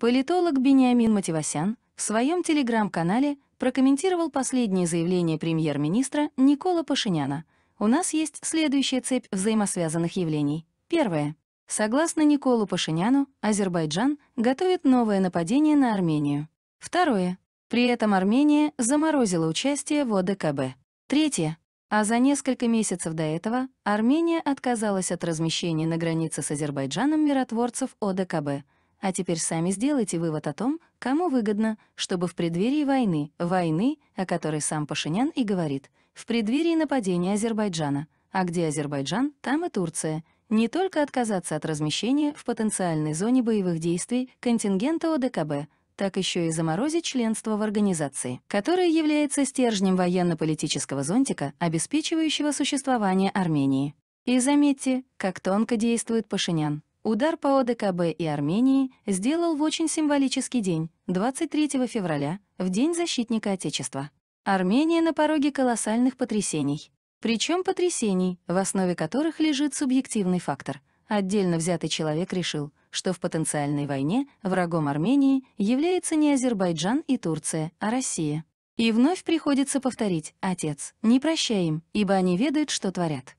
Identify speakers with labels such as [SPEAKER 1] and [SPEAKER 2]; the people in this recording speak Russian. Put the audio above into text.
[SPEAKER 1] Политолог Бениамин Мативасян в своем телеграм-канале прокомментировал последнее заявление премьер-министра Никола Пашиняна. У нас есть следующая цепь взаимосвязанных явлений. Первое. Согласно Николу Пашиняну, Азербайджан готовит новое нападение на Армению. Второе. При этом Армения заморозила участие в ОДКБ. Третье. А за несколько месяцев до этого Армения отказалась от размещения на границе с Азербайджаном миротворцев ОДКБ — а теперь сами сделайте вывод о том, кому выгодно, чтобы в преддверии войны, войны, о которой сам Пашинян и говорит, в преддверии нападения Азербайджана, а где Азербайджан, там и Турция, не только отказаться от размещения в потенциальной зоне боевых действий контингента ОДКБ, так еще и заморозить членство в организации, которая является стержнем военно-политического зонтика, обеспечивающего существование Армении. И заметьте, как тонко действует Пашинян. Удар по ОДКБ и Армении сделал в очень символический день, 23 февраля, в День защитника Отечества. Армения на пороге колоссальных потрясений. Причем потрясений, в основе которых лежит субъективный фактор. Отдельно взятый человек решил, что в потенциальной войне врагом Армении является не Азербайджан и Турция, а Россия. И вновь приходится повторить «Отец, не прощай им, ибо они ведают, что творят».